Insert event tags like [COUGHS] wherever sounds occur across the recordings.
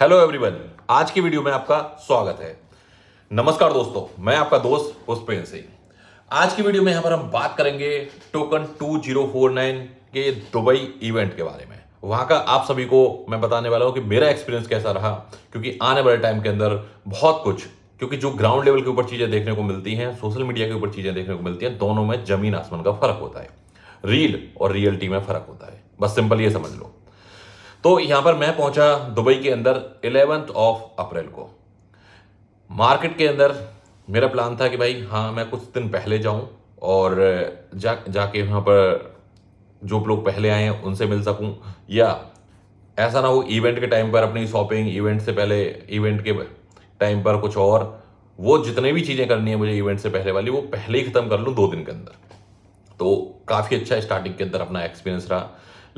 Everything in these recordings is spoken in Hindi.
हेलो एवरीवन आज की वीडियो में आपका स्वागत है नमस्कार दोस्तों मैं आपका दोस्त पुष्पेंद्र सिंह आज की वीडियो में यहाँ पर हम बात करेंगे टोकन 2049 के दुबई इवेंट के बारे में वहां का आप सभी को मैं बताने वाला हूँ कि मेरा एक्सपीरियंस कैसा रहा क्योंकि आने वाले टाइम के अंदर बहुत कुछ क्योंकि जो ग्राउंड लेवल के ऊपर चीज़ें देखने को मिलती हैं सोशल मीडिया के ऊपर चीज़ें देखने को मिलती हैं दोनों में जमीन आसमान का फर्क होता है रील और रियलिटी में फर्क होता है बस सिंपल ये समझ लो तो यहाँ पर मैं पहुँचा दुबई के अंदर एलेवंथ ऑफ अप्रैल को मार्केट के अंदर मेरा प्लान था कि भाई हाँ मैं कुछ दिन पहले जाऊँ और जा जाके वहाँ पर जो लोग पहले आए हैं उनसे मिल सकूं या ऐसा ना हो इवेंट के टाइम पर अपनी शॉपिंग इवेंट से पहले इवेंट के टाइम पर कुछ और वो जितने भी चीज़ें करनी है मुझे इवेंट से पहले वाली वो पहले ही ख़त्म कर लूँ दो दिन के अंदर तो काफ़ी अच्छा स्टार्टिंग के अंदर अपना एक्सपीरियंस रहा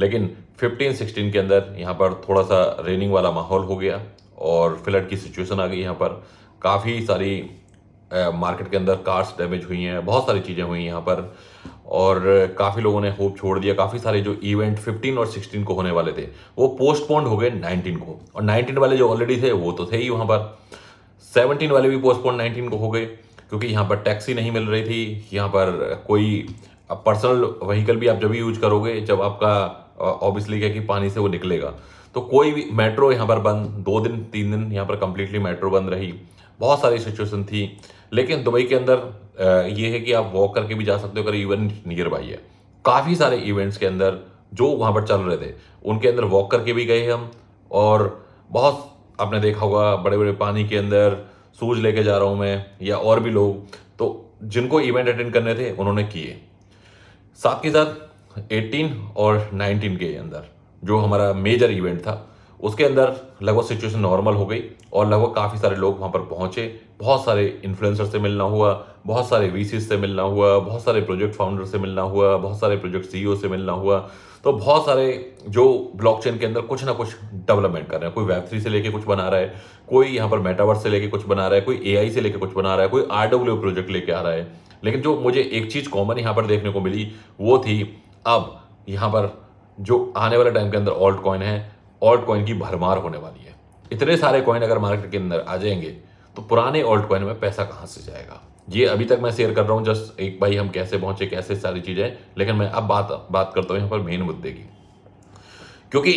लेकिन 15 16 के अंदर यहाँ पर थोड़ा सा रेनिंग वाला माहौल हो गया और फ्लड की सिचुएशन आ गई यहाँ पर काफ़ी सारी मार्केट के अंदर कार्स डैमेज हुई हैं बहुत सारी चीज़ें हुई यहाँ पर और काफ़ी लोगों ने होप छोड़ दिया काफ़ी सारे जो इवेंट 15 और 16 को होने वाले थे वो पोस्टपोन्ड हो गए 19 को और 19 वाले जो ऑलरेडी थे वो तो थे ही वहाँ पर 17 वाले भी पोस्टपोन 19 को हो गए क्योंकि यहाँ पर टैक्सी नहीं मिल रही थी यहाँ पर कोई पर्सनल व्हीकल भी आप जब यूज करोगे जब आपका ऑब्वियसली क्या कि पानी से वो निकलेगा तो कोई भी मेट्रो यहाँ पर बंद दो दिन तीन दिन यहाँ पर कम्प्लीटली मेट्रो बंद रही बहुत सारी सिचुएशन थी लेकिन दुबई के अंदर ये है कि आप वॉक करके भी जा सकते हो अगर इवेंट नियर बाई है काफ़ी सारे इवेंट्स के अंदर जो वहाँ पर चल रहे थे उनके अंदर वॉक करके भी गए हम और बहुत आपने देखा होगा बड़े बड़े पानी के अंदर सूज लेके जा रहा हूँ मैं या और भी लोग तो जिनको इवेंट अटेंड करने थे उन्होंने किए साथ के साथ 18 और 19 के अंदर जो हमारा मेजर इवेंट था उसके अंदर लगभग सिचुएशन नॉर्मल हो गई और लगभग काफ़ी सारे लोग वहाँ पर पहुँचे बहुत सारे इन्फ्लुएंसर से मिलना हुआ बहुत सारे वी से मिलना हुआ बहुत सारे प्रोजेक्ट फाउंडर से मिलना हुआ बहुत सारे प्रोजेक्ट सी e से मिलना हुआ तो बहुत सारे जो ब्लॉकचेन के अंदर कुछ ना कुछ डेवलपमेंट कर रहे हैं कोई वेब थ्री से लेके कुछ बना रहा है कोई यहाँ पर मेटावर्स से लेके कुछ बना रहा है कोई एआई से लेके कुछ बना रहा है कोई आर प्रोजेक्ट लेके आ रहा है लेकिन जो मुझे एक चीज़ कॉमन यहाँ पर देखने को मिली वो थी अब यहां पर जो आने वाले टाइम के अंदर ऑल्ट कॉइन है ऑल्ट कॉइन की भरमार होने वाली है इतने सारे कॉइन अगर मार्केट के अंदर आ जाएंगे तो पुराने ऑल्ट कॉइन में पैसा कहाँ से जाएगा ये अभी तक मैं शेयर कर रहा हूं जस्ट एक भाई हम कैसे पहुंचे कैसे सारी चीज़ें लेकिन मैं अब बात बात करता हूँ यहाँ पर मेन मुद्दे की क्योंकि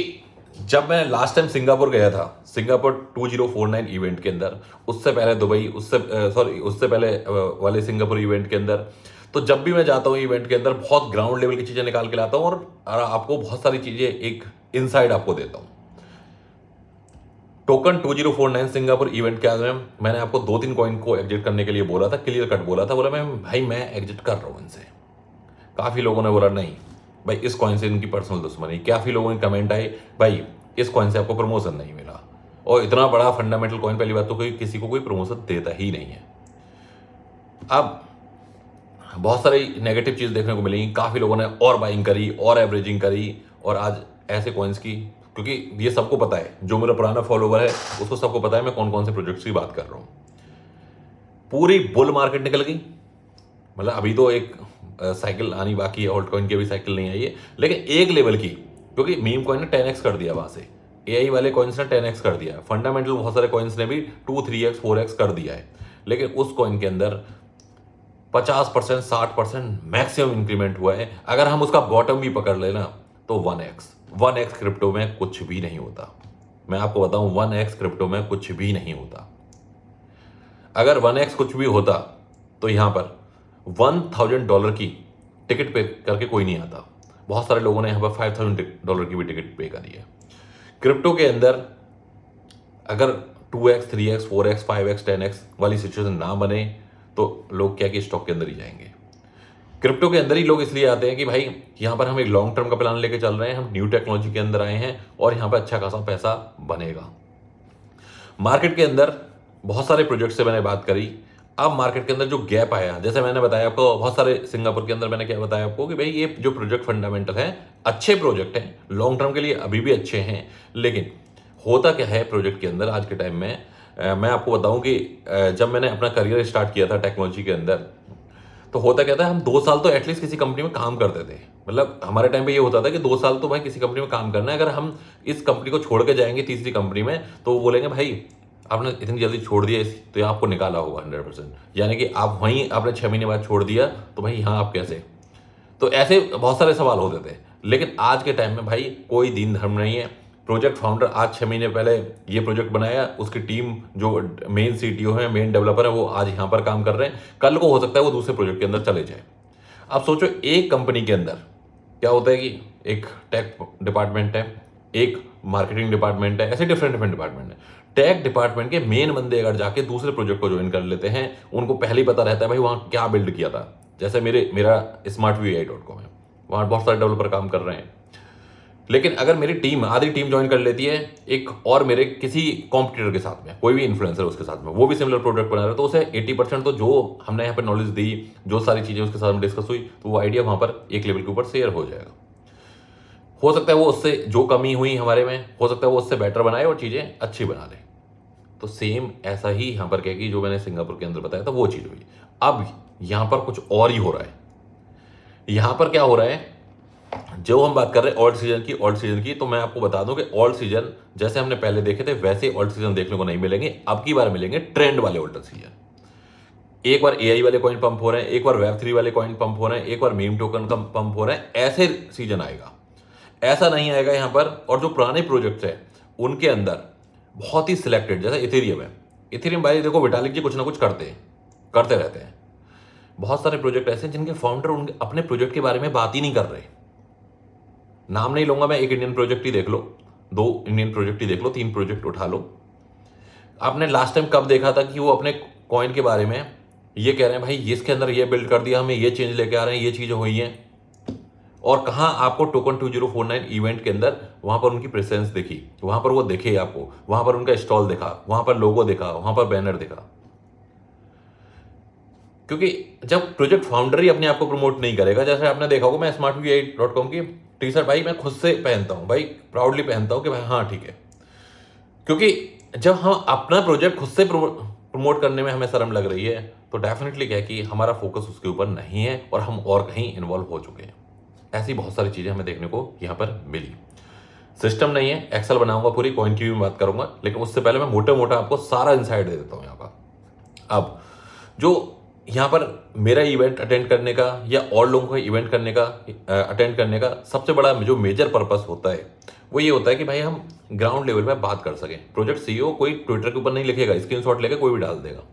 जब मैं लास्ट टाइम सिंगापुर गया था सिंगापुर 2049 इवेंट के अंदर उससे पहले दुबई उससे सॉरी उससे पहले वाले सिंगापुर इवेंट के अंदर तो जब भी मैं जाता हूँ इवेंट के अंदर बहुत ग्राउंड लेवल की चीज़ें निकाल के लाता हूँ और आपको बहुत सारी चीज़ें एक इनसाइड आपको देता हूँ टोकन 2049 सिंगापुर इवेंट के आज मैंने आपको दो तीन कॉइन को एग्जिट करने के लिए बोला था क्लियर कट बोला था बोला मैं भाई मैं एग्जिट कर रहा हूँ इनसे काफ़ी लोगों ने बोला नहीं भाई इस कॉइन से इनकी पर्सनल दुश्मनी काफ़ी लोगों ने कमेंट आई भाई इस कॉइन से आपको प्रमोशन नहीं मिला और इतना बड़ा फंडामेंटल कॉइन पहली बात तो कोई किसी को कोई प्रमोशन देता ही नहीं है अब बहुत सारी नेगेटिव चीज़ देखने को मिलेंगी काफ़ी लोगों ने और बाइंग करी और एवरेजिंग करी और आज ऐसे कॉइन्स की क्योंकि ये सबको पता है जो मेरा पुराना फॉलोवर है उसको सबको पता है मैं कौन कौन से प्रोजेक्ट्स की बात कर रहा हूँ पूरी बुल मार्केट निकल गई मतलब अभी तो एक साइकिल आनी बाकी है ओल्ड कॉइन की अभी साइकिल नहीं आई है लेकिन एक लेवल की क्योंकि मीम कॉइन ने टेन एक्स कर दिया वहाँ से ए वाले कॉइन्स ने टेन एक्स कर दिया फंडामेंटल बहुत सारे कॉइन्स ने भी two three x four X कर दिया है लेकिन उस कॉइन के अंदर पचास परसेंट साठ परसेंट मैक्सिमम इंक्रीमेंट हुआ है अगर हम उसका बॉटम भी पकड़ लेना तो one x one x crypto में कुछ भी नहीं होता मैं आपको बताऊं वन एक्स क्रिप्टो में कुछ भी नहीं होता अगर वन एक्स कुछ भी होता तो यहाँ पर वन थाउजेंड डॉलर की टिकट पे करके कोई नहीं आता बहुत सारे लोगों ने यहाँ पर फाइव थाउजेंड डॉलर की भी टिकट पे करी है क्रिप्टो के अंदर अगर two x three x four x five x ten x वाली सिचुएशन ना बने तो लोग क्या कि स्टॉक के अंदर ही जाएंगे क्रिप्टो के अंदर ही लोग इसलिए आते हैं कि भाई यहाँ पर हम एक लॉन्ग टर्म का प्लान लेकर चल रहे हैं हम न्यू टेक्नोलॉजी के अंदर आए हैं और यहाँ पर अच्छा खासा पैसा बनेगा मार्केट के अंदर बहुत सारे प्रोजेक्ट से मैंने बात करी अब मार्केट के अंदर जो गैप आया जैसे मैंने बताया आपको बहुत सारे सिंगापुर के अंदर मैंने क्या बताया आपको कि भाई ये जो प्रोजेक्ट फंडामेंटल है अच्छे प्रोजेक्ट हैं लॉन्ग टर्म के लिए अभी भी अच्छे हैं लेकिन होता क्या है प्रोजेक्ट के अंदर आज के टाइम में मैं आपको बताऊं कि जब मैंने अपना करियर स्टार्ट किया था टेक्नोलॉजी के अंदर तो होता क्या था हम दो साल तो एटलीस्ट किसी कंपनी में काम करते थे मतलब हमारे टाइम पे ये होता था कि दो साल तो भाई किसी कंपनी में काम करना है अगर हम इस कंपनी को छोड़ के जाएंगे तीसरी कंपनी में तो वो बोलेंगे भाई आपने इतनी जल्दी छोड़ दिया तो आपको निकाला होगा हंड्रेड परसेंट यानी कि आप वहीं आपने छः महीने बाद छोड़ दिया तो भाई हाँ आप कैसे तो ऐसे बहुत सारे सवाल होते थे लेकिन आज के टाइम में भाई कोई दीन धर्म नहीं है प्रोजेक्ट फाउंडर आज छः महीने पहले ये प्रोजेक्ट बनाया उसकी टीम जो मेन सी टी ओ है मेन डेवलपर है वो आज यहाँ पर काम कर रहे हैं कल को हो सकता है वो दूसरे प्रोजेक्ट के अंदर चले जाए आप सोचो एक कंपनी के अंदर क्या होता है कि एक टेक डिपार्टमेंट है एक मार्केटिंग डिपार्टमेंट है ऐसे डिफरेंट डिफरेंट डिपार्टमेंट है टेक डिपार्टमेंट के मेन बंदे अगर जाके दूसरे प्रोजेक्ट को ज्वाइन कर लेते हैं उनको पहले ही पता रहता है भाई वहाँ क्या बिल्ड किया था जैसे मेरे मेरा smart view I dot com है वहाँ बहुत सारे डेवलपर काम कर रहे हैं लेकिन अगर मेरी टीम आधी टीम ज्वाइन कर लेती है एक और मेरे किसी कॉम्पिटिटर के साथ में कोई भी इन्फ्लुएंसर उसके साथ में वो भी सिमिलर प्रोडक्ट बना रहा है तो उसे 80 परसेंट तो जो हमने यहाँ पर नॉलेज दी जो सारी चीज़ें उसके साथ में डिस्कस हुई तो वो आइडिया वहाँ पर एक लेवल के ऊपर शेयर हो जाएगा हो सकता है वो उससे जो कमी हुई हमारे में हो सकता है वो उससे बेटर बनाए और चीज़ें अच्छी बना दे तो सेम ऐसा ही यहाँ पर कहेगी जो मैंने सिंगापुर के अंदर बताया था वो चीज़ हुई अब यहाँ पर कुछ और ही हो रहा है यहाँ पर क्या हो रहा है जो हम बात कर रहे हैं ऑल्ड सीजन की ऑल्ड सीजन की तो मैं आपको बता दूं कि ऑल्ड सीजन जैसे हमने पहले देखे थे वैसे ऑल्ड सीजन देखने को नहीं मिलेंगे अब की बार मिलेंगे ट्रेंड वाले ऑल्ड सीजन एक बार एआई वाले कॉइन पंप हो रहे हैं एक बार वेब थ्री वाले कॉइन पंप हो रहे हैं एक बार मीम टोकन का पंप हो रहे हैं ऐसे सीजन आएगा ऐसा नहीं आएगा यहाँ पर और जो पुराने प्रोजेक्ट्स हैं उनके अंदर बहुत ही सिलेक्टेड जैसे इथेरियम है इथेरियम भाई देखो विटालिक जी कुछ ना कुछ करते करते रहते हैं बहुत सारे प्रोजेक्ट ऐसे हैं जिनके फाउंडर उनके अपने प्रोजेक्ट के बारे में बात ही नहीं कर रहे नाम नहीं लूंगा मैं एक इंडियन प्रोजेक्ट ही देख लो दो इंडियन प्रोजेक्ट ही देख लो तीन प्रोजेक्ट उठा लो आपने लास्ट टाइम कब देखा था कि वो अपने कॉइन के बारे में ये कह रहे हैं भाई इसके अंदर ये बिल्ड कर दिया हमें ये चेंज लेके आ रहे हैं ये चीज़ें हुई हैं और कहाँ आपको token two zero four nine event के अंदर वहाँ पर उनकी प्रेजेंस दिखी वहाँ पर वो दिखे आपको वहाँ पर उनका स्टॉल दिखा वहाँ पर लोगो दिखा वहाँ पर बैनर दिखा क्योंकि जब प्रोजेक्ट फाउंडर ही अपने आप को प्रमोट नहीं करेगा जैसे आपने देखा होगा मैं स्मार्ट की टी शर्ट भाई मैं खुद से पहनता हूँ भाई प्राउडली पहनता हूँ कि भाई हाँ ठीक है क्योंकि जब हम अपना प्रोजेक्ट खुद से प्रमोट करने में हमें शर्म लग रही है तो डेफिनेटली क्या है कि हमारा फोकस उसके ऊपर नहीं है और हम और कहीं इन्वॉल्व हो चुके हैं ऐसी बहुत सारी चीज़ें हमें देखने को यहाँ पर मिली सिस्टम नहीं है एक्सेल बनाऊंगा पूरी कॉइन की भी बात करूंगा लेकिन उससे पहले मैं मोटे मोटा आपको सारा इंसाइट दे देता हूँ यहाँ पर अब जो यहाँ पर मेरा इवेंट अटेंड करने का या और लोगों का इवेंट करने का अटेंड करने का सबसे बड़ा जो मेजर पर्पस होता है वो ये होता है कि भाई हम ग्राउंड लेवल में बात कर सकें प्रोजेक्ट सीईओ e कोई ट्विटर के ऊपर नहीं लिखेगा शॉट लेकर कोई भी डाल देगा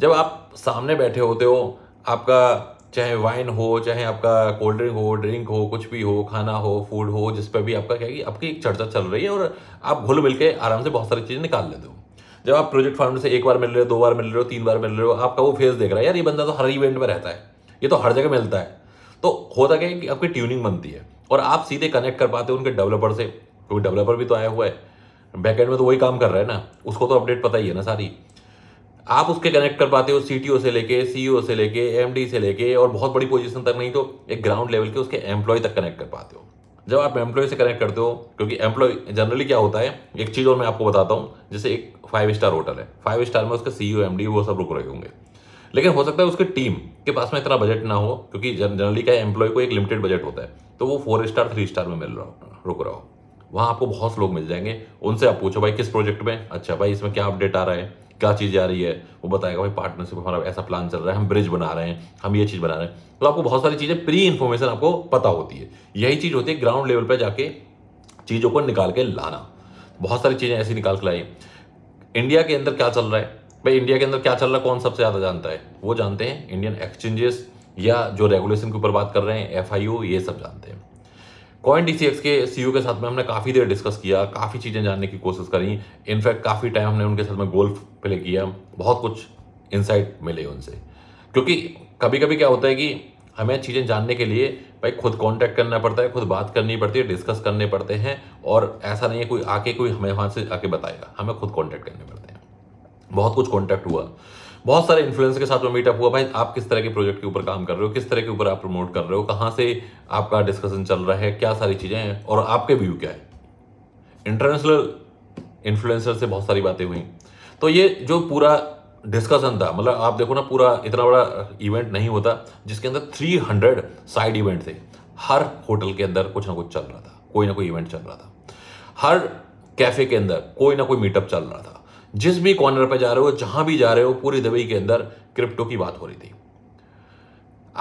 जब आप सामने बैठे होते हो आपका चाहे वाइन हो चाहे आपका कोल्ड ड्रिंक हो ड्रिंक हो कुछ भी हो खाना हो फूड हो जिस पर भी आपका क्या है कि आपकी एक चर्चा चल रही है और आप घुल मिल के आराम से बहुत सारी चीज़ें निकाल लेते हो जब आप प्रोजेक्ट फाउंडर से एक बार मिल रहे हो दो बार मिल रहे हो तीन बार मिल रहे हो आपका वो फेस देख रहा है यार ये बंदा तो हर इवेंट में रहता है ये तो हर जगह मिलता है तो होता क्या है कि आपकी ट्यूनिंग बनती है और आप सीधे कनेक्ट कर पाते हो उनके डेवलपर से क्योंकि डेवलपर भी तो आया हुआ है बैकएंड में तो वही काम कर रहा है ना उसको तो अपडेट पता ही है ना सारी आप उसके कनेक्ट कर पाते हो सी से लेके सी e से लेके एम से लेके और बहुत बड़ी पोजिशन तक नहीं तो एक ग्राउंड लेवल के उसके एम्प्लॉय तक कनेक्ट कर पाते हो जब आप एम्प्लॉय से कनेक्ट करते हो क्योंकि एम्प्लॉय जनरली क्या होता है एक चीज़ और मैं आपको बताता हूँ जैसे एक फाइव स्टार होटल है फाइव स्टार में उसके सी एम डी वो सब रुक रहे होंगे लेकिन हो सकता है उसके टीम के पास में इतना बजट ना हो क्योंकि जनरली क्या है एम्प्लॉय को एक लिमिटेड बजट होता है तो वो फोर स्टार थ्री स्टार में मिल रहा रुक रहा हो वहाँ आपको बहुत लोग मिल जाएंगे उनसे आप पूछो भाई किस प्रोजेक्ट में अच्छा भाई इसमें क्या अपडेट आ रहा है क्या चीज़ जा रही है वो बताएगा भाई पार्टनरशिप हमारा ऐसा प्लान चल रहा है हम ब्रिज बना रहे हैं हम ये चीज़ बना रहे हैं तो आपको बहुत सारी चीज़ें प्री इन्फॉर्मेशन आपको पता होती है यही चीज़ होती है ग्राउंड लेवल पर जाके चीज़ों को निकाल के लाना बहुत सारी चीज़ें ऐसी निकाल के लाई इंडिया के अंदर क्या चल रहा है भाई इंडिया के अंदर क्या चल रहा है कौन सबसे ज़्यादा जानता है वो जानते हैं इंडियन एक्सचेंजेस या जो रेगुलेशन के ऊपर बात कर रहे हैं एफ ये सब जानते हैं कॉइन डी के सी e के साथ में हमने काफ़ी देर डिस्कस किया काफ़ी चीज़ें जानने की कोशिश करी इनफैक्ट काफ़ी टाइम हमने उनके साथ में गोल्फ प्ले किया बहुत कुछ इंसाइट मिले उनसे क्योंकि कभी कभी क्या होता है कि हमें चीज़ें जानने के लिए भाई खुद कांटेक्ट करना पड़ता है खुद बात करनी पड़ती है डिस्कस करने पड़ते हैं और ऐसा नहीं है कोई आके कोई हमें वहाँ से आके बताएगा हमें खुद कॉन्टैक्ट करने पड़ते हैं बहुत कुछ कॉन्टैक्ट हुआ बहुत सारे इन्फ्लुएंसर के साथ में मीटअप हुआ भाई आप किस तरह के प्रोजेक्ट के ऊपर काम कर रहे हो किस तरह के ऊपर आप प्रमोट कर रहे हो कहाँ से आपका डिस्कशन चल रहा है क्या सारी चीज़ें हैं और आपके व्यू क्या है इंटरनेशनल इन्फ्लुएंसर से बहुत सारी बातें हुई तो ये जो पूरा डिस्कशन था मतलब आप देखो ना पूरा इतना बड़ा इवेंट नहीं होता जिसके अंदर 300 साइड इवेंट थे हर होटल के अंदर कुछ ना कुछ चल रहा था कोई ना कोई इवेंट चल रहा था हर कैफे के अंदर कोई ना कोई मीटअप चल रहा था जिस भी कॉर्नर पर जा रहे हो जहां भी जा रहे हो पूरी दुबई के अंदर क्रिप्टो की बात हो रही थी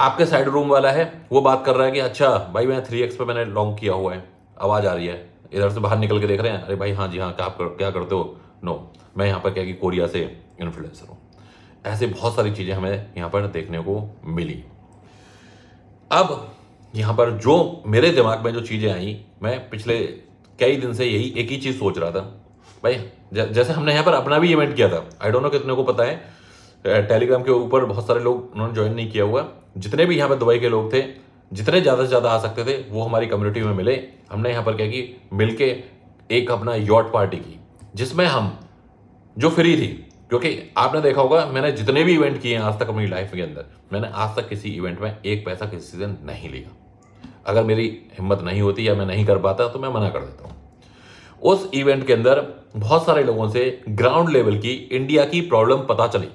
आपके साइड रूम वाला है वो बात कर रहा है कि अच्छा भाई मैं थ्री एक्स पर मैंने लॉन्ग किया हुआ है आवाज़ आ रही है इधर से बाहर निकल के देख रहे हैं अरे भाई हाँ जी हाँ क्या कर, क्या करते हो नो मैं यहाँ पर क्या कि कोरिया से इन्फ्लुएंसर हूँ ऐसे बहुत सारी चीज़ें हमें यहाँ पर देखने को मिली अब यहाँ पर जो मेरे दिमाग में जो चीज़ें आई मैं पिछले कई दिन से यही एक ही चीज़ सोच रहा था भाई जैसे हमने यहाँ पर अपना भी इवेंट किया था आई डोंट नो कितने को पता है टेलीग्राम के ऊपर बहुत सारे लोग उन्होंने ज्वाइन नहीं किया हुआ जितने भी यहाँ पर दुबई के लोग थे जितने ज़्यादा से ज़्यादा आ सकते थे वो हमारी कम्युनिटी में मिले हमने यहाँ पर क्या कि मिल के एक अपना यॉट पार्टी की जिसमें हम जो फ्री थी क्योंकि आपने देखा होगा मैंने जितने भी इवेंट किए हैं आज तक अपनी लाइफ के अंदर मैंने आज तक किसी इवेंट में एक पैसा किसी से नहीं लिया अगर मेरी हिम्मत नहीं होती या मैं नहीं कर पाता तो मैं मना कर देता हूँ उस इवेंट के अंदर बहुत सारे लोगों से ग्राउंड लेवल की इंडिया की प्रॉब्लम पता चली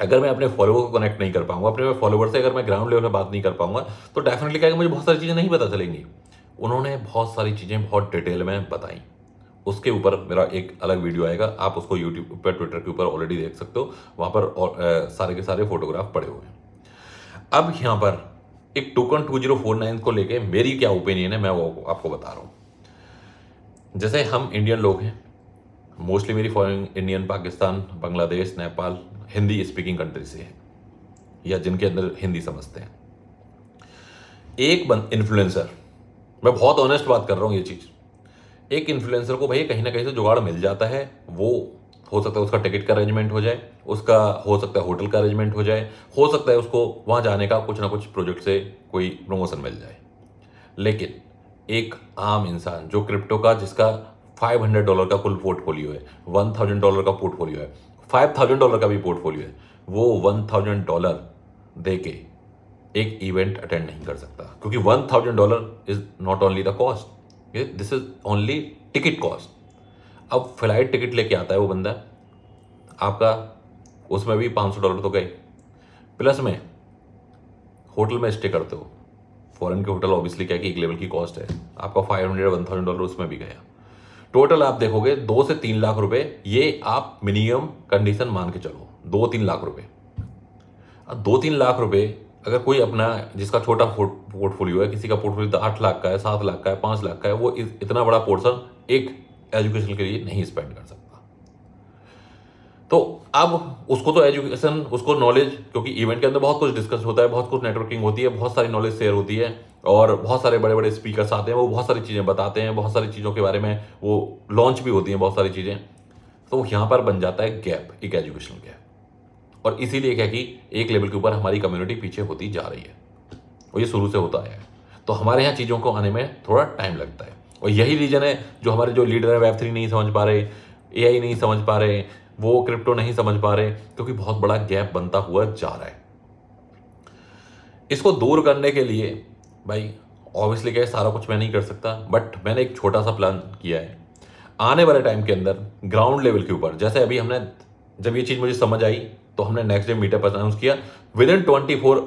अगर मैं अपने फॉलोवर को कनेक्ट नहीं कर पाऊंगा अपने फॉलोवर से अगर मैं ग्राउंड लेवल पर बात नहीं कर पाऊंगा तो डेफिनेटली क्या मुझे बहुत सारी चीज़ें नहीं पता चलेंगी उन्होंने बहुत सारी चीज़ें बहुत डिटेल में बताई उसके ऊपर मेरा एक अलग वीडियो आएगा आप उसको यूट्यूब पर ट्विटर के ऊपर ऑलरेडी देख सकते हो वहाँ पर और, ए, सारे के सारे फोटोग्राफ पड़े हुए हैं अब यहाँ पर एक token two zero four nine को लेके मेरी क्या ओपिनियन है मैं वो आपको बता रहा हूँ जैसे हम इंडियन लोग हैं मोस्टली मेरी foreign Indian Pakistan Bangladesh Nepal Hindi speaking country से है या जिनके अंदर हिंदी समझते हैं एक बन इन्फ्लुएंसर मैं बहुत ऑनेस्ट बात कर रहा हूँ ये चीज़ एक इन्फ्लुएंसर को भाई कहीं ना कहीं से जुगाड़ मिल जाता है वो हो सकता है उसका टिकट का अरेंजमेंट हो जाए उसका हो सकता है होटल का अरेंजमेंट हो जाए हो सकता है उसको वहाँ जाने का कुछ ना कुछ प्रोजेक्ट से कोई प्रमोशन मिल जाए लेकिन एक आम इंसान जो क्रिप्टो का जिसका 500 डॉलर का कुल पोर्टफोलियो है 1000 डॉलर का पोर्टफोलियो है 5000 डॉलर का भी पोर्टफोलियो है वो 1000 डॉलर दे के एक इवेंट अटेंड नहीं कर सकता क्योंकि 1000 dollar is not only the cost this is only ticket cost अब फ्लाइट टिकट लेके आता है वो बंदा आपका उसमें भी 500 डॉलर तो गए प्लस में होटल में स्टे करते हो फॉरेन के होटल ऑब्वियसली क्या कि एक लेवल की कॉस्ट है आपका five hundred one thousand dollar उसमें भी गया टोटल आप देखोगे दो से तीन लाख रुपए ये आप मिनिमम कंडीशन मान के चलो दो तीन लाख रुपए दो तीन लाख रुपए अगर कोई अपना जिसका छोटा पोर्टफोलियो है किसी का पोर्टफोलियो तो आठ लाख का है सात लाख का है पाँच लाख का है वो इतना बड़ा पोर्सन एक एजुकेशन के लिए नहीं स्पेंड कर सकता तो अब उसको तो एजुकेशन उसको नॉलेज क्योंकि इवेंट के अंदर बहुत कुछ डिस्कस होता है बहुत कुछ नेटवर्किंग होती है बहुत सारी नॉलेज शेयर होती है और बहुत सारे बड़े बड़े स्पीकर्स आते हैं वो बहुत सारी चीज़ें बताते हैं बहुत सारी चीज़ों के बारे में वो लॉन्च भी होती हैं बहुत सारी चीज़ें तो यहाँ पर बन जाता है गैप एक एजुकेशनल गैप और इसीलिए क्या कि एक लेवल के ऊपर हमारी कम्युनिटी पीछे होती जा रही है और ये शुरू से होता है तो हमारे यहाँ चीज़ों को आने में थोड़ा टाइम लगता है और यही रीज़न है जो हमारे जो लीडर हैं वेब थ्री नहीं समझ पा रहे ए नहीं समझ पा रहे वो क्रिप्टो नहीं समझ पा रहे क्योंकि बहुत बड़ा गैप बनता हुआ जा रहा है इसको दूर करने के लिए भाई ऑब्वियसली क्या सारा कुछ मैं नहीं कर सकता बट मैंने एक छोटा सा प्लान किया है आने वाले टाइम के अंदर ग्राउंड लेवल के ऊपर जैसे अभी हमने जब ये चीज़ मुझे समझ आई तो हमने नेक्स्ट डे मीटअप अनाउंस किया within twenty four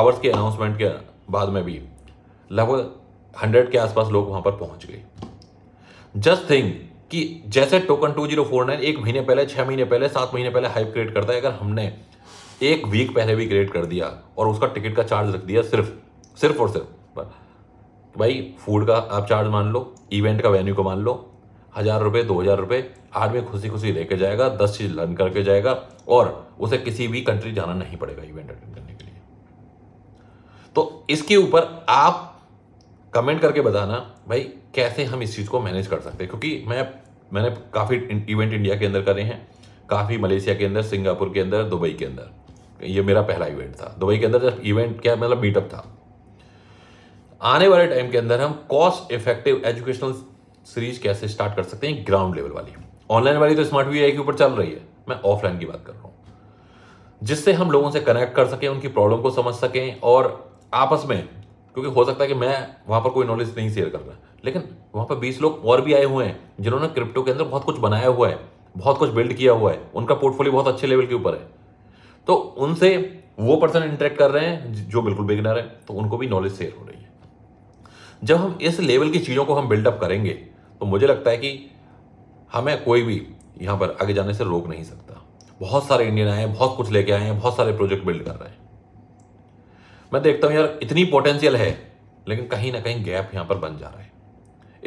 hours के अनाउंसमेंट के बाद में भी लगभग हंड्रेड के आसपास लोग वहां पर पहुंच गए जस्ट थिंग कि जैसे token two zero four nine एक महीने पहले छः महीने पहले सात महीने पहले हाइप क्रिएट करता है अगर हमने एक वीक पहले भी क्रिएट कर दिया और उसका टिकट का चार्ज रख दिया सिर्फ सिर्फ और सिर्फ भाई फूड का आप चार्ज मान लो इवेंट का वेन्यू का मान लो हज़ार रुपये दो हज़ार रुपये आदमी खुशी खुशी लेके जाएगा दस चीज़ लर्न करके जाएगा और उसे किसी भी कंट्री जाना नहीं पड़ेगा इवेंट अटेंड करने के लिए तो इसके ऊपर आप कमेंट करके बताना भाई कैसे हम इस चीज़ को मैनेज कर सकते हैं क्योंकि मैं मैंने काफ़ी इवेंट इंडिया के अंदर करे हैं काफ़ी मलेशिया के अंदर सिंगापुर के अंदर दुबई के अंदर ये मेरा पहला इवेंट था दुबई के अंदर जब इवेंट क्या मतलब मीटअप था आने वाले टाइम के अंदर हम कॉस्ट इफेक्टिव एजुकेशनल सीरीज कैसे स्टार्ट कर सकते हैं ग्राउंड लेवल वाली ऑनलाइन वाली तो स्मार्ट वी के ऊपर चल रही है मैं ऑफलाइन की बात कर रहा हूँ जिससे हम लोगों से कनेक्ट कर सकें उनकी प्रॉब्लम को समझ सकें और आपस में क्योंकि हो सकता है कि मैं वहाँ पर कोई नॉलेज नहीं शेयर कर रहा लेकिन वहाँ पर बीस लोग और भी आए हुए हैं जिन्होंने क्रिप्टो के अंदर बहुत कुछ बनाया हुआ है बहुत कुछ बिल्ड किया हुआ है उनका पोर्टफोलियो बहुत अच्छे लेवल के ऊपर है तो उनसे वो पर्सन इंटरेक्ट कर रहे हैं जो बिल्कुल बिगनर है तो उनको भी नॉलेज शेयर हो रही है जब हम इस लेवल की चीज़ों को हम बिल्डअप करेंगे तो मुझे लगता है कि हमें कोई भी यहाँ पर आगे जाने से रोक नहीं सकता बहुत सारे इंडियन आए हैं बहुत कुछ लेके आए हैं बहुत सारे प्रोजेक्ट बिल्ड कर रहे हैं मैं देखता हूँ यार इतनी पोटेंशियल है लेकिन कहीं ना कहीं गैप यहाँ पर बन जा रहा है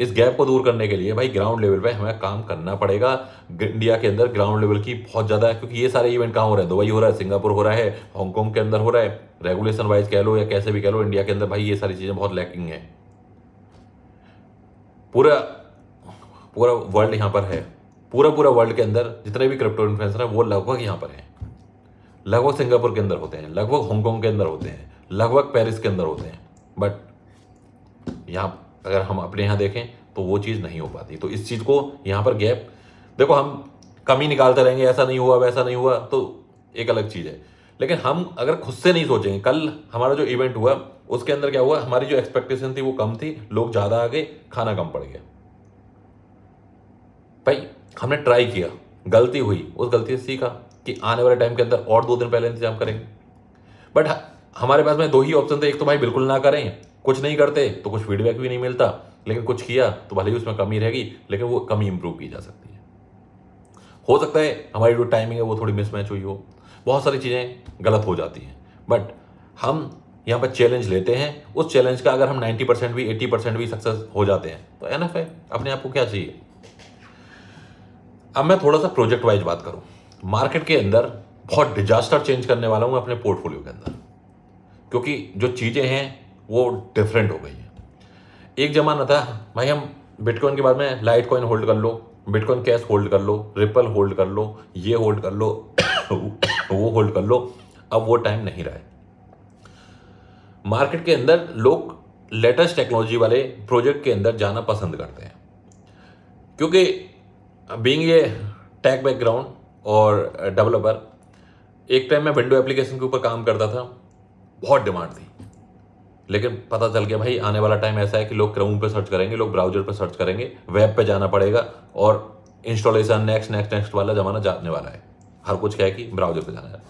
इस गैप को दूर करने के लिए भाई ग्राउंड लेवल पे हमें काम करना पड़ेगा इंडिया के अंदर ग्राउंड लेवल की बहुत ज़्यादा है क्योंकि ये सारे इवेंट कहाँ हो रहे हैं दुबई हो रहा है सिंगापुर हो रहा है हांगकॉन्ग के अंदर हो रहा है रेगुलेशन वाइज कह लो या कैसे भी कह लो इंडिया के अंदर भाई ये सारी चीज़ें बहुत लैकिंग है पूरा पूरा वर्ल्ड यहाँ पर है पूरा पूरा वर्ल्ड के अंदर जितने भी क्रिप्टो इन्फ्लुएंसर हैं वो लगभग यहाँ पर हैं लगभग सिंगापुर के अंदर होते हैं लगभग हांगकॉन्ग के अंदर होते हैं लगभग पेरिस के अंदर होते हैं बट यहाँ अगर हम अपने यहाँ देखें तो वो चीज़ नहीं हो पाती तो इस चीज़ को यहाँ पर गैप देखो हम कम ही निकालते रहेंगे ऐसा नहीं हुआ वैसा नहीं हुआ तो एक अलग चीज़ है लेकिन हम अगर खुद से नहीं सोचेंगे कल हमारा जो इवेंट हुआ उसके अंदर क्या हुआ हमारी जो एक्सपेक्टेशन थी वो कम थी लोग ज़्यादा आ गए खाना कम पड़ गया भाई हमने ट्राई किया गलती हुई उस गलती से सीखा कि आने वाले टाइम के अंदर और दो दिन पहले इंतजाम करेंगे बट हमारे पास में दो ही ऑप्शन थे एक तो भाई बिल्कुल ना करें कुछ नहीं करते तो कुछ फीडबैक भी नहीं मिलता लेकिन कुछ किया तो भले ही उसमें कमी रहेगी लेकिन वो कमी इंप्रूव की जा सकती है हो सकता है हमारी जो टाइमिंग है वो थोड़ी मिसमैच हुई हो बहुत सारी चीज़ें गलत हो जाती हैं बट हम यहाँ पर चैलेंज लेते हैं उस चैलेंज का अगर हम 90 परसेंट भी 80 परसेंट भी सक्सेस हो जाते हैं तो एन है अपने आप को क्या चाहिए अब मैं थोड़ा सा प्रोजेक्ट वाइज बात करूँ मार्केट के अंदर बहुत डिजास्टर चेंज करने वाला हूँ अपने पोर्टफोलियो के अंदर क्योंकि जो चीज़ें हैं वो डिफरेंट हो गई है एक ज़माना था भाई हम बिटकॉइन के बाद में लाइट कॉइन होल्ड कर लो बिटकॉइन कैश होल्ड कर लो रिपल होल्ड कर लो ये होल्ड कर लो [COUGHS] वो होल्ड कर लो अब वो टाइम नहीं रहा है मार्केट के अंदर लोग लेटेस्ट टेक्नोलॉजी वाले प्रोजेक्ट के अंदर जाना पसंद करते हैं क्योंकि बींग ये टैक बैकग्राउंड और डेवलपर एक टाइम मैं विंडो एप्लीकेशन के ऊपर काम करता था बहुत डिमांड थी लेकिन पता चल गया भाई आने वाला टाइम ऐसा है कि लोग क्रोम पे सर्च करेंगे लोग ब्राउजर पे सर्च करेंगे वेब पे जाना पड़ेगा और इंस्टॉलेशन नेक्स्ट नेक्स्ट नेक्स्ट वाला ज़माना जाने वाला है हर कुछ क्या है कि ब्राउजर पे जाना है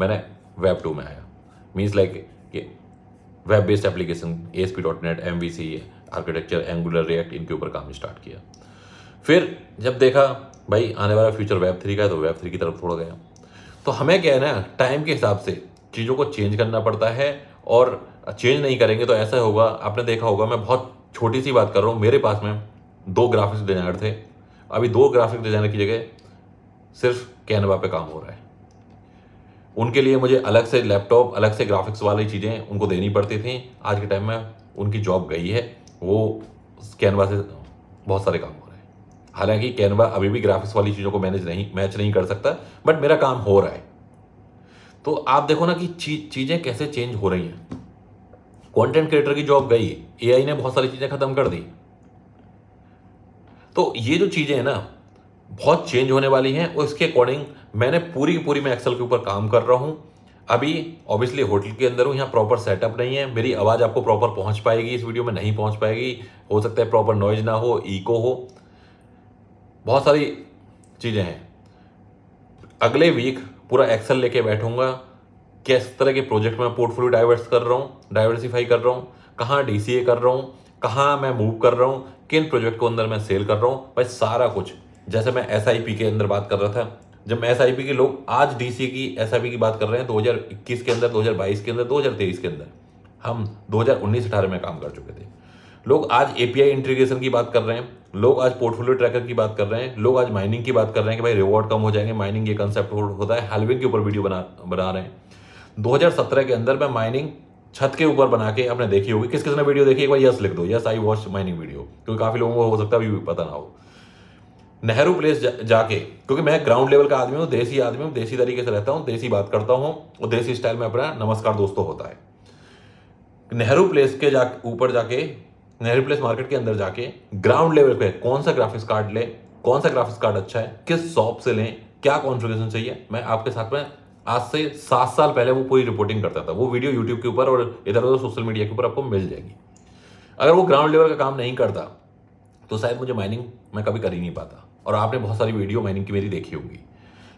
मैंने वेब टू में आया मीन्स लाइक कि web based application A S P dot net M V C architecture Angular React इनके ऊपर काम स्टार्ट किया फिर जब देखा भाई आने वाला फ्यूचर वेब थ्री का है तो वेब थ्री की तरफ थोड़ा गया तो हमें क्या है ना टाइम के हिसाब से चीज़ों को चेंज करना पड़ता है और चेंज नहीं करेंगे तो ऐसा होगा आपने देखा होगा मैं बहुत छोटी सी बात कर रहा हूँ मेरे पास में दो ग्राफिक्स डिजाइनर थे अभी दो ग्राफिक डिजाइनर की जगह सिर्फ कैनवा पे काम हो रहा है उनके लिए मुझे अलग से लैपटॉप अलग से ग्राफिक्स वाली चीज़ें उनको देनी पड़ती थी आज के टाइम में उनकी जॉब गई है वो कैनवा से बहुत सारे काम हो रहे हैं हालांकि कैनवा अभी भी ग्राफिक्स वाली चीज़ों को मैनेज नहीं मैच नहीं कर सकता बट मेरा काम हो रहा है तो आप देखो ना कि चीज चीज़ें कैसे चेंज हो रही हैं कंटेंट क्रिएटर की जॉब गई एआई ने बहुत सारी चीज़ें ख़त्म कर दी तो ये जो चीज़ें हैं ना बहुत चेंज होने वाली हैं और इसके अकॉर्डिंग मैंने पूरी की पूरी मैं एक्सेल के ऊपर काम कर रहा हूँ अभी ऑब्वियसली होटल के अंदर हूँ यहाँ प्रॉपर सेटअप नहीं है मेरी आवाज़ आपको प्रॉपर पहुँच पाएगी इस वीडियो में नहीं पहुँच पाएगी हो सकता है प्रॉपर नॉइज ना हो ईको हो बहुत सारी चीज़ें हैं अगले वीक पूरा एक्सेल लेके बैठूंगा किस तरह के प्रोजेक्ट में पोर्टफोलियो डाइवर्स कर रहा हूँ डाइवर्सिफाई कर रहा हूँ कहाँ डी कर रहा हूँ कहाँ मैं मूव कर रहा हूँ किन प्रोजेक्ट को अंदर मैं सेल कर रहा हूँ भाई सारा कुछ जैसे मैं एस के अंदर बात कर रहा था जब मैं एस के लोग आज डी की एस की बात कर रहे हैं 2021 के अंदर 2022 के अंदर 2023 के अंदर हम 2019 हज़ार में काम कर चुके थे लोग आज ए इंटीग्रेशन की बात कर रहे हैं लोग आज पोर्टफोलियो ट्रैकर की बात कर रहे हैं लोग आज माइनिंग की बात कर रहे हैं कि भाई रिवॉर्ड कम हो जाएंगे माइनिंग ये कंसेप्ट होता है हेलविंग के ऊपर वीडियो बना बना रहे हैं 2017 के अंदर मैं माइनिंग छत के ऊपर बना के आपने देखी होगी किस किसने वीडियो देखी एक बार यस लिख दो yes I watch mining video क्योंकि काफ़ी लोगों को हो सकता है अभी पता ना हो नेहरू प्लेस जा, जाके क्योंकि मैं ग्राउंड लेवल का आदमी हूँ देसी आदमी हूँ देसी तरीके से रहता हूँ देसी बात करता हूँ और देसी स्टाइल में अपना नमस्कार दोस्तों होता है नेहरू प्लेस के जा ऊपर जाके नेहरू प्लेस मार्केट के अंदर जाके ग्राउंड लेवल पे कौन सा ग्राफिक्स कार्ड ले कौन सा ग्राफिक्स कार्ड अच्छा है किस शॉप से लें क्या कॉन्फ़िगरेशन चाहिए मैं आपके साथ में आज से सात साल पहले वो पूरी रिपोर्टिंग करता था वो वीडियो यूट्यूब के ऊपर और इधर उधर सोशल मीडिया के ऊपर आपको मिल जाएगी अगर वो ग्राउंड लेवल का काम नहीं करता तो शायद मुझे माइनिंग मैं कभी कर ही नहीं पाता और आपने बहुत सारी वीडियो माइनिंग की मेरी देखी होगी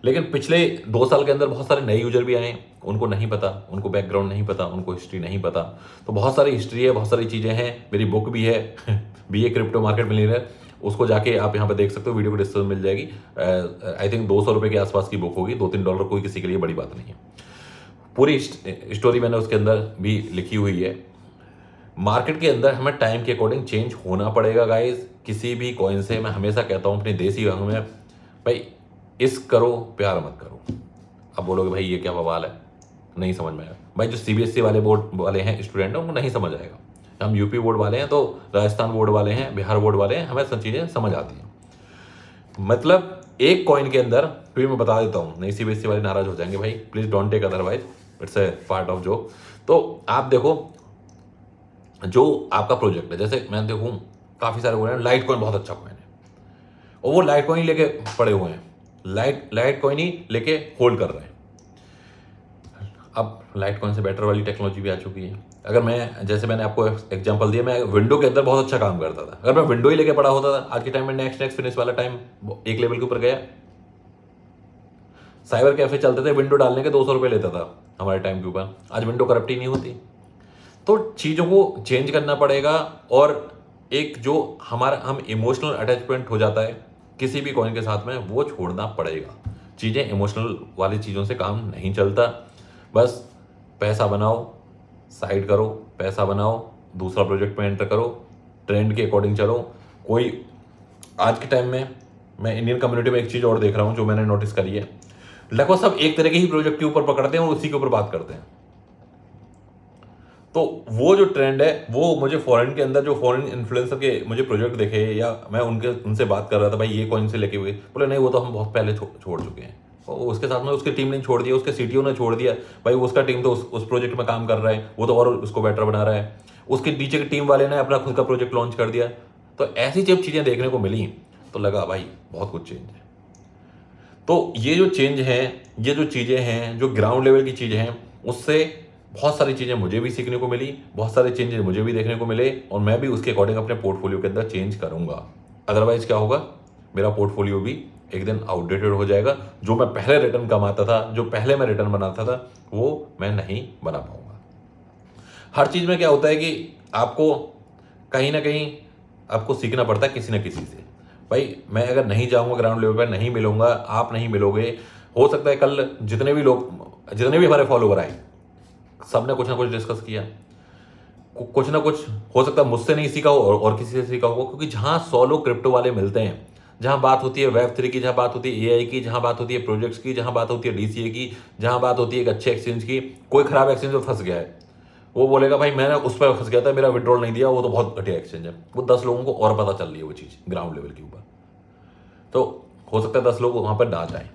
लेकिन पिछले दो साल के अंदर बहुत सारे नए यूजर भी आए उनको नहीं पता उनको बैकग्राउंड नहीं पता उनको हिस्ट्री नहीं पता तो बहुत सारी हिस्ट्री है बहुत सारी चीज़ें हैं मेरी बुक भी है बी ए क्रिप्टो मार्केट है उसको जाके आप यहाँ पे देख सकते हो वीडियो को डिस्क्रिप्शन मिल जाएगी आई uh, थिंक दो सौ रुपये के आसपास की बुक होगी दो तीन डॉलर कोई किसी के लिए बड़ी बात नहीं है पूरी स्टोरी मैंने उसके अंदर भी लिखी हुई है मार्केट के अंदर हमें टाइम के अकॉर्डिंग चेंज होना पड़ेगा गाइज किसी भी कॉइन से मैं हमेशा कहता हूँ अपने देसी में भाई इस करो प्यार मत करो अब बोलोगे भाई ये क्या बवाल है नहीं समझ में आएगा भाई जो सीबीएसई e वाले बोर्ड वाले हैं स्टूडेंट हैं उनको नहीं समझ आएगा हम यूपी बोर्ड वाले हैं तो राजस्थान बोर्ड वाले हैं बिहार बोर्ड वाले हैं हमें सब चीज़ें समझ आती हैं मतलब एक कॉइन के अंदर फिर मैं बता देता हूँ नहीं सी e वाले नाराज हो जाएंगे भाई please don't take otherwise it's a part of जो तो आप देखो जो आपका प्रोजेक्ट है जैसे मैं देखूँ काफ़ी सारे बोल रहे हैं लाइट कॉइन बहुत अच्छा कॉइन है और वो लाइट कॉइन लेके पड़े हुए हैं लाइट लाइट कोई ही लेके होल्ड कर रहे हैं अब लाइट कौन से बेटर वाली टेक्नोलॉजी भी आ चुकी है अगर मैं जैसे मैंने आपको एग्जांपल दिया मैं विंडो के अंदर बहुत अच्छा काम करता था अगर मैं विंडो ही लेके पड़ा होता था आज के टाइम में नेक्स्ट नेक्स्ट फिनिश वाला टाइम एक लेवल के ऊपर गया साइबर कैफे चलते थे विंडो डालने के दो सौ लेता था हमारे टाइम के ऊपर आज विंडो करप्ट ही नहीं होती तो चीज़ों को चेंज करना पड़ेगा और एक जो हमारा हम इमोशनल अटैचमेंट हो जाता है किसी भी कॉइन के साथ में वो छोड़ना पड़ेगा चीज़ें इमोशनल वाली चीज़ों से काम नहीं चलता बस पैसा बनाओ साइड करो पैसा बनाओ दूसरा प्रोजेक्ट में एंटर करो ट्रेंड के अकॉर्डिंग चलो कोई आज के टाइम में मैं इंडियन कम्युनिटी में एक चीज़ और देख रहा हूँ जो मैंने नोटिस करी है लगभग सब एक तरह के ही प्रोजेक्ट के ऊपर पकड़ते हैं और उसी के ऊपर बात करते हैं तो वो जो ट्रेंड है वो मुझे फॉरेन के अंदर जो फॉरेन इन्फ्लुएंसर के मुझे प्रोजेक्ट देखे या मैं उनके उनसे बात कर रहा था भाई ये कॉइन से लेके हुए बोले नहीं वो तो हम बहुत पहले छो, छोड़ चुके हैं और तो उसके साथ में उसकी टीम ने छोड़ दिया उसके सी ने छोड़ दिया भाई उसका टीम तो उस, उस प्रोजेक्ट में काम कर रहा है वो तो और उसको बेटर बना रहा है उसके नीचे की टीम वाले ने अपना खुद का प्रोजेक्ट लॉन्च कर दिया तो ऐसी जब चीज़ें देखने को मिली तो लगा भाई बहुत कुछ चेंज है तो ये जो चेंज है ये जो चीज़ें हैं जो ग्राउंड लेवल की चीज़ें हैं उससे बहुत सारी चीज़ें मुझे भी सीखने को मिली बहुत सारे चेंजेस मुझे भी देखने को मिले और मैं भी उसके अकॉर्डिंग अपने पोर्टफोलियो के अंदर चेंज करूँगा अदरवाइज़ क्या होगा मेरा पोर्टफोलियो भी एक दिन आउटडेटेड हो जाएगा जो मैं पहले रिटर्न कमाता था जो पहले मैं रिटर्न बनाता था वो मैं नहीं बना पाऊंगा हर चीज़ में क्या होता है कि आपको कहीं ना कहीं आपको सीखना पड़ता है किसी ना किसी से भाई मैं अगर नहीं जाऊंगा ग्राउंड लेवल पर नहीं मिलूंगा आप नहीं मिलोगे हो सकता है कल जितने भी लोग जितने भी हमारे फॉलोवर आए सबने कुछ ना कुछ डिस्कस किया कुछ ना कुछ हो सकता है मुझसे नहीं सीखा हो और, और किसी से सीखा होगा क्योंकि जहाँ सौ लोग क्रिप्टो वाले मिलते हैं जहाँ बात होती है वेब थ्री की जहाँ बात होती है एआई की जहाँ बात होती है प्रोजेक्ट्स की जहाँ बात होती है डीसीए की जहाँ बात होती है एक अच्छे एक्सचेंज की कोई खराब एक्सचेंज में फंस गया है वो बोलेगा भाई मैंने उस पर फंस गया था मेरा विड्रॉल नहीं दिया वो तो बहुत घटिया एक्सचेंज है वो दस लोगों को और पता चल रही है वो चीज़ ग्राउंड लेवल के ऊपर तो हो सकता है दस लोग वहाँ पर डाल जाएं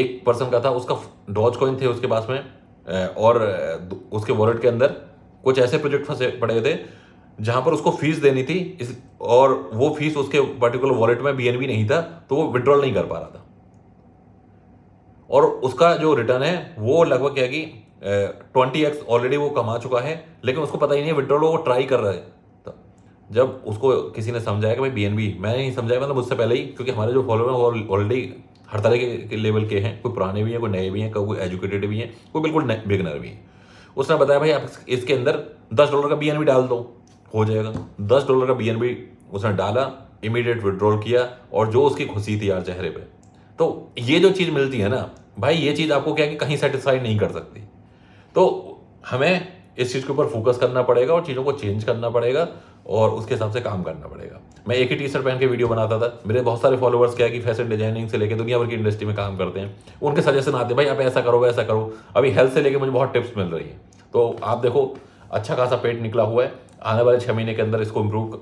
एक पर्सन का था उसका डॉज कॉइन थे उसके पास में और उसके वॉलेट के अंदर कुछ ऐसे प्रोजेक्ट फंसे पड़े थे जहाँ पर उसको फीस देनी थी इस और वो फीस उसके पर्टिकुलर वॉलेट में बीएनबी नहीं था तो वो विड्रॉल नहीं कर पा रहा था और उसका जो रिटर्न है वो लगभग क्या कि ट्वेंटी एक्स ऑलरेडी वो कमा चुका है लेकिन उसको पता ही नहीं है विड्रॉल वो ट्राई कर रहा है तो, जब उसको किसी ने समझाया कि भाई बी मैं नहीं समझाया मतलब मुझसे पहले ही क्योंकि हमारे जो फॉलोअर हैं वो ऑलरेडी हर तरह के, के लेवल के हैं कोई पुराने भी हैं कोई नए भी हैं कोई एजुकेटेड भी हैं कोई बिल्कुल बिगनर भी हैं उसने बताया भाई आप इसके अंदर दस डॉलर का बी डाल दो हो जाएगा दस डॉलर का बी उसने डाला इमीडिएट विड्रॉल किया और जो उसकी खुशी थी यार चेहरे पर तो ये जो चीज़ मिलती है ना भाई ये चीज़ आपको क्या है कि कहीं सेटिस्फाई नहीं कर सकती तो हमें इस चीज़ के ऊपर फोकस करना पड़ेगा और चीज़ों को चेंज करना पड़ेगा और उसके हिसाब से काम करना पड़ेगा मैं एक ही टी शर्ट पहन के वीडियो बनाता था मेरे बहुत सारे फॉलोअर्स क्या कि फैशन डिजाइनिंग से लेकर दुनिया भर की इंडस्ट्री में काम करते हैं उनके सजेशन आते हैं भाई आप ऐसा करो वैसा करो अभी हेल्थ से लेकर मुझे बहुत टिप्स मिल रही है तो आप देखो अच्छा खासा पेट निकला हुआ है आने वाले छः महीने के अंदर इसको इम्प्रूव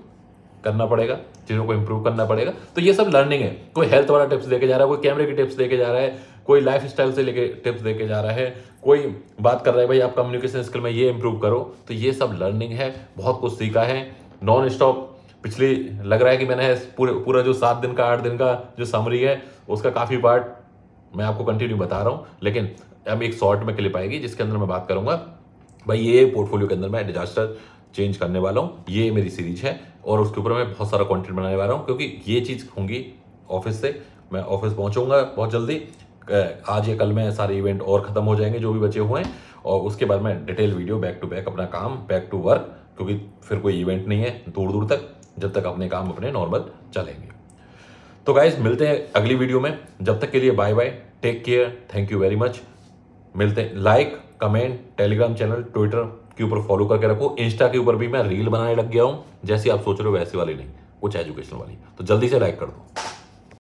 करना पड़ेगा चीज़ों को इम्प्रूव करना पड़ेगा तो ये सब लर्निंग है कोई हेल्थ वाला टिप्स देके जा रहा है कोई कैमरे की टिप्स देके जा रहा है कोई लाइफ स्टाइल से लेके टिप्स देके जा रहा है कोई बात कर रहा है भाई आप कम्युनिकेशन स्किल में ये इम्प्रूव करो तो ये सब लर्निंग है बहुत कुछ सीखा है नॉन स्टॉप पिछली लग रहा है कि मैंने पूरे पूरा जो सात दिन का आठ दिन का जो समरी है उसका काफ़ी पार्ट मैं आपको कंटिन्यू बता रहा हूँ लेकिन अब एक शॉर्ट में क्लिप आएगी जिसके अंदर मैं बात करूँगा भाई ये पोर्टफोलियो के अंदर मैं डिजास्टर चेंज करने वाला हूँ ये मेरी सीरीज है और उसके ऊपर मैं बहुत सारा कंटेंट बनाने वाला हूँ क्योंकि ये चीज़ होंगी ऑफिस से मैं ऑफिस पहुँचूँगा बहुत जल्दी आज या कल में सारे इवेंट और ख़त्म हो जाएंगे जो भी बचे हुए हैं और उसके बाद मैं detail video back to back अपना काम बैक टू वर्क क्योंकि फिर कोई इवेंट नहीं है दूर दूर तक जब तक अपने काम अपने नॉर्मल चलेंगे तो गाइज मिलते हैं अगली वीडियो में जब तक के लिए bye bye take care thank you very much मिलते हैं like comment Telegram channel Twitter के ऊपर फॉलो करके रखो इंस्टा के ऊपर भी मैं रील बनाने लग गया हूँ जैसी आप सोच रहे हो वैसी वाली नहीं कुछ एजुकेशन वाली तो जल्दी से लाइक कर दो